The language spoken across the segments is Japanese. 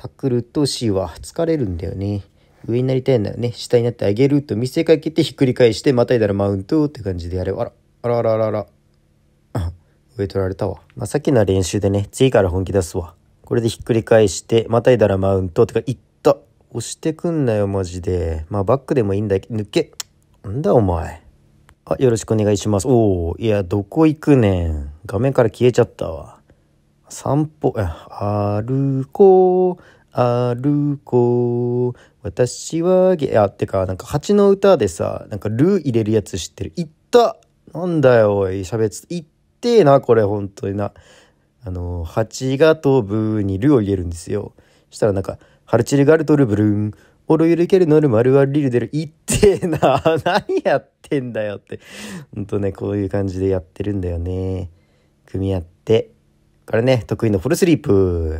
タクルと C は疲れるんだよね。上になりたいんだよね、下になってあげると見せかけてひっくり返して、またいだらマウントって感じでやれあらあらあらあら。あ、上取られたわ。まあ、さっきの練習でね、次から本気出すわ。これでひっくり返して、またいだらマウントってか、いった。押してくんなよ、マジで。まあ、バックでもいいんだけど、抜け。なんだお前。あ、よろしくお願いします。おお、いや、どこ行くねん。画面から消えちゃったわ。散歩、歩こう、歩こう、私はゲ、あ、ってか、なんか蜂の歌でさ、なんかルー入れるやつ知ってる。いったなんだよ、おい、喋って、いってえな、これ、本当にな。あの、蜂が飛ぶにルーを入れるんですよ。そしたらなんか、ハルチルガルトルブルン、オロユルケルノルマルワルリルデル、いってえな、何やってんだよって。ほんとね、こういう感じでやってるんだよね。組み合って。これね、得意のフォルスリープ。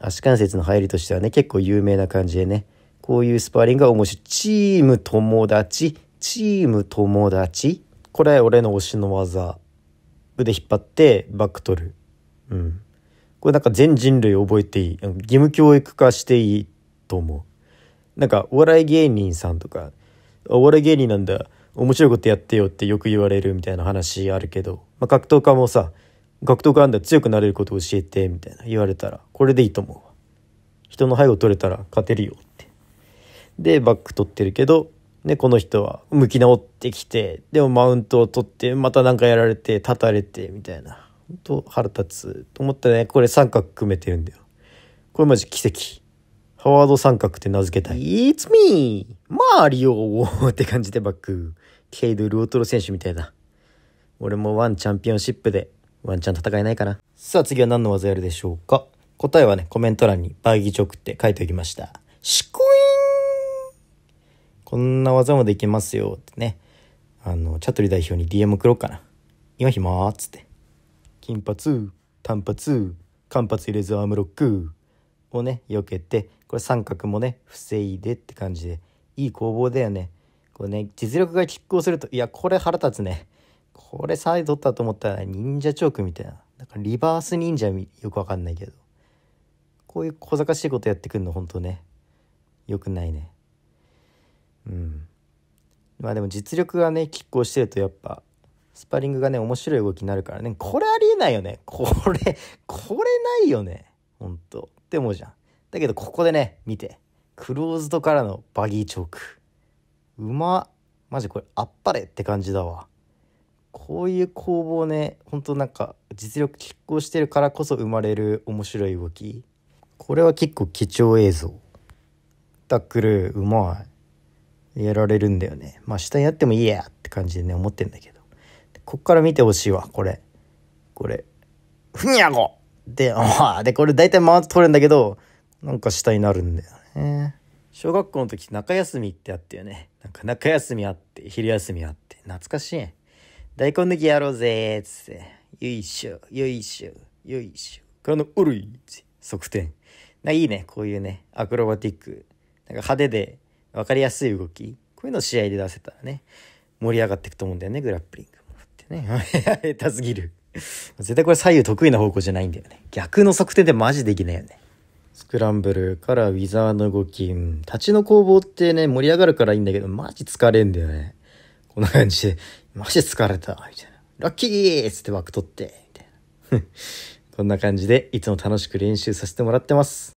足関節の入りとしてはね、結構有名な感じでね、こういうスパーリングが面白い。チーム友達、チーム友達。これ、俺の推しの技。腕引っ張って、バック取る。うん。これなんか全人類覚えていい。義務教育化していいと思う。なんか、お笑い芸人さんとか、お笑い芸人なんだ、面白いことやってよってよく言われるみたいな話あるけど、まあ、格闘家もさ、学徒案で強くなれることを教えてみたいな言われたらこれでいいと思うわ人の背後取れたら勝てるよってでバック取ってるけど、ね、この人は向き直ってきてでもマウントを取ってまた何かやられて立たれてみたいなほんと腹立つと思ったねこれ三角組めてるんだよこれマジ奇跡ハワード三角って名付けたい。It's me! マリオって感じでバック。ケイド・ルオトロ選手みたいだ。俺もワンチャンピオンシップでワンチャン戦えないかな。さあ次は何の技やるでしょうか答えはね、コメント欄にバーギチョクって書いておきました。シコイーンこんな技もできますよってね。あの、チャトリ代表に DM 送ろうかな。今暇ーっつって。金髪、短髪、間髪入れずアームロックをね、避けて、これ三角もね、防いでって感じで、いい攻防だよね。これね、実力が拮抗すると、いや、これ腹立つね。これサイド取ったと思ったら忍者チョークみたいな。なんかリバース忍者よくわかんないけど。こういう小賢しいことやってくんの本当ね。よくないね。うん。まあでも実力がね、拮抗してるとやっぱ、スパリングがね、面白い動きになるからね。これありえないよね。これ、これないよね。ほんと。って思うじゃん。だけどここでね、見て。クローズドからのバギーチョーク。うまマジこれあっぱれって感じだわ。こういう攻防ね本当なんか実力拮抗してるからこそ生まれる面白い動きこれは結構貴重映像タックルうまいやられるんだよねまあ下にやってもいいやって感じでね思ってんだけどこっから見てほしいわこれこれふにゃごであでこれ大体マウント取るんだけどなんか下になるんだよね小学校の時中休みってあったよねなんか中休みあって昼休みあって懐かしい大根抜きやろうぜつって、よいしょ、よいしょ、よいしょ、からのおるい側転。ないいね、こういうね、アクロバティック。なんか派手で分かりやすい動き。こういうのを試合で出せたらね、盛り上がっていくと思うんだよね、グラップリングも。ってね。下手すぎる。絶対これ左右得意な方向じゃないんだよね。逆の側転でマジできないよね。スクランブルからウィザーの動き、うん、立ちの攻防ってね、盛り上がるからいいんだけど、マジ疲れんだよね。こんな感じで、マジ疲れたみたいな。ラッキーっつって枠取ってみたいな。こんな感じでいつも楽しく練習させてもらってます。